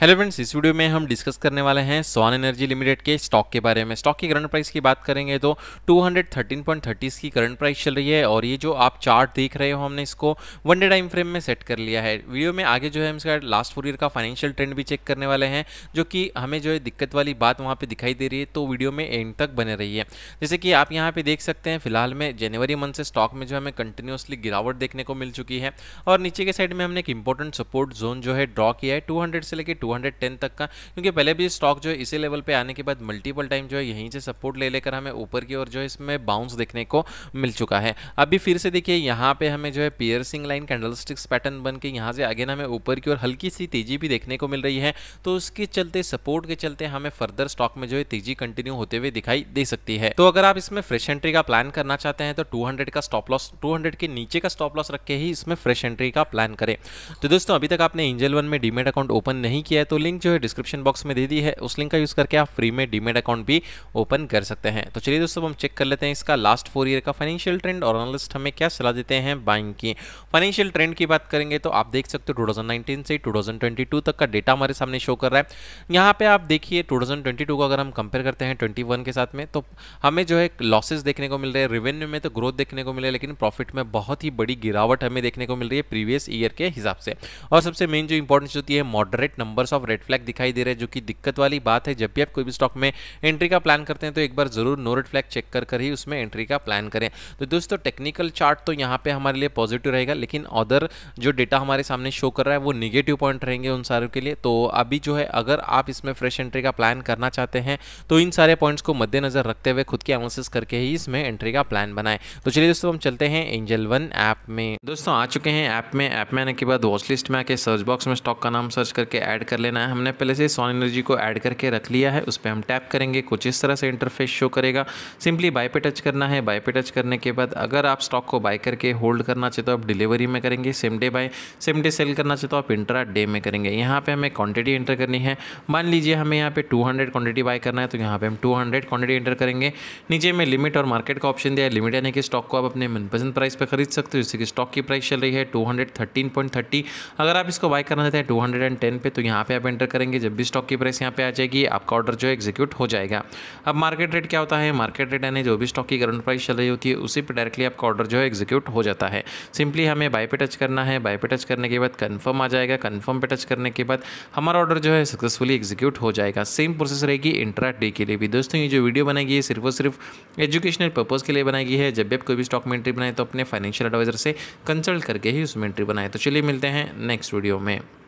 hello friends इस video में हम डिस्कस करने वाले हैं स्वान एनर्जी लिमिटेड के स्टॉक के बारे में स्टॉक की करंट प्राइस की बात करेंगे तो 213.30 की करंट प्राइस चल रही है और ये जो आप चार्ट देख रहे हो हमने इसको वन डे टाइम फ्रेम में सेट कर लिया है वीडियो में आगे जो है हम इसका लास्ट फोर ईयर का फाइनेंशियल ट्रेंड भी चेक करने वाले हैं जो कि हमें जो है दिक्कत वाली बात वहाँ पर दिखाई दे रही है तो वीडियो में एंड तक बने रही है जैसे कि आप यहाँ पर देख सकते हैं फिलहाल में जनवरी मंथ से स्टॉक में जो हमें कंटिन्यूसली गिरावट देखने को मिल चुकी है और नीचे के साइड में हमने एक इंपॉर्टेंट सपोर्ट जोन जो है ड्रॉ किया है टू से लेकर 210 तक का क्योंकि पहले भी स्टॉक जो है इसी लेवल पे आने के बाद मल्टीपल टाइम जो है यहीं से सपोर्ट ले लेकर हमें ऊपर की ओर जो है इसमें बाउंस देखने को मिल चुका है अभी फिर से देखिए यहाँ पे हमें जो है पियरसिंग लाइन कैंडलस्टिक्स पैटर्न बन के यहाँ से अगेन हमें ऊपर की ओर हल्की सी तेजी भी देखने को मिल रही है तो उसके चलते सपोर्ट के चलते हमें फर्दर स्टॉक में जो है तेजी कंटिन्यू होते हुए दिखाई दे सकती है तो अगर आप इसमें फ्रेश एंट्री का प्लान करना चाहते हैं तो टू का स्टॉप लॉस टू के नीचे का स्टॉप लॉस रख के ही इसमें फ्रेश एंट्री का प्लान करें तो दोस्तों अभी तक आपने इंजल वन में डीमेट अकाउंट ओपन नहीं किया किया है तो लिंक जो है डिस्क्रिप्शन बॉक्स में दे दी है उस लिंक का यूज़ करके आप फ्री में डीमेट अकाउंट भी ओपन कर सकते हैं तो चलिए दोस्तों हम चेक कर लेते हैं इसका लास्ट फोर ईयर का फाइनेंशियल ट्रेंड और एनालिस्ट हमें क्या सलाह देते हैं बाइंग की फाइनेंशियल ट्रेंड की बात करेंगे तो आप देख सकते हो टू से टू तक का डेटा हमारे सामने शो कर रहा है यहाँ पे आप देखिए टू को अगर हम कंपेयर करते हैं ट्वेंटी के साथ में तो हमें जो है लॉसेज देखने को मिल रहे हैं रेवेन्यू में तो ग्रोथ देखने को मिले लेकिन प्रॉफिट में बहुत ही बड़ी गिरावट हमें देखने को मिल रही है प्रीवियस ईयर के हिसाब से और सबसे मेन जो इंपॉर्टेंस होती है moderate number numbers of red flag दिखाई दे रहे हैं जो कि दिक्कत वाली बात है जब भी आप कोई भी स्टॉक में एंट्री का प्लान करते हैं तो एक बार जरूर नो रेड फ्लैग चेक कर कर ही उसमें एंट्री का प्लान करें तो दोस्तों टेक्निकल चार्ट तो यहाँ पे हमारे लिए पॉजिटिव रहेगा लेकिन अदर जो डेटा हमारे सामने शो कर रहा है वो निगेटिव पॉइंट रहेंगे उन सारों के लिए तो अभी जो है अगर आप इसमें फ्रेश एंट्री का प्लान करना चाहते हैं तो इन सारे पॉइंट्स को मद्देनजर रखते हुए खुद की एनालिसिस करके ही इसमें एंट्री का प्लान बनाए तो चलिए दोस्तों हम चलते हैं एंजल वन ऐप में दोस्तों आ चुके हैं ऐप में ऐप में आने के बाद वॉचलिस्ट में आके सर्च बॉक्स में स्टॉक का नाम सर्च करके ऐड कर लेना है हमने पहले से सॉन एनर्जी को ऐड करके रख लिया है उस पर हम टैप करेंगे कुछ इस तरह से इंटरफेस शो करेगा सिंपली बाय पे टच करना है बाय पे टच करने के बाद अगर आप स्टॉक को बाय करके होल्ड करना चाहते हो आप डिलीवरी में करेंगे same day buy same day sell करना चाहते हो आप इंट्रा डे में करेंगे यहाँ पर हमें क्वान्टिटी एंटर करनी है मान लीजिए हमें यहाँ पर टू क्वांटिटी बाय करना है तो यहाँ पर हम टू क्वांटिटी एंटर करेंगे नीचे में लिमिट और मार्केट का ऑप्शन दिया है लिमिट यानी कि स्टॉक को आप अपने मनपसंद प्राइस पर खरीद सकते हो जिससे कि स्टॉक की प्राइस चल रही है टू अगर आप इसको बाय करना चाहते हैं टू पे तो यहाँ यहाँ पे आप एंटर करेंगे जब भी स्टॉक की प्राइस यहाँ पे आ जाएगी आपका ऑर्डर जो है एग्जीक्यूट हो जाएगा अब मार्केट रेट क्या होता है मार्केट रेट यानी जो भी स्टॉक की करंट प्राइस चल रही होती है उसी पर डायरेक्टली आपका ऑर्डर जो है एग्जीक्यूट हो जाता है सिंपली हमें बाय पे टच करना है बाय पे टच करने के बाद कन्फर्म आ जाएगा कन्फर्म पे टच करने के बाद हमारा ऑर्डर जो है सक्सेसफुली एग्जीक्यूट हो जाएगा सेम प्रोसेस रहेगी इंट्रा डे के लिए भी दोस्तों ये जो वीडियो बनाई गई है सिर्फ और सिर्फ एजुकेशनल पर्पज़ के लिए बनाई गई है जब भी आप कोई भी स्टॉक में एंट्री बनाए तो अपने फाइनेंशियल एडवाइजर से कंसल्ट करके ही उसमें एंट्री बनाए तो चलिए मिलते हैं नेक्स्ट वीडियो में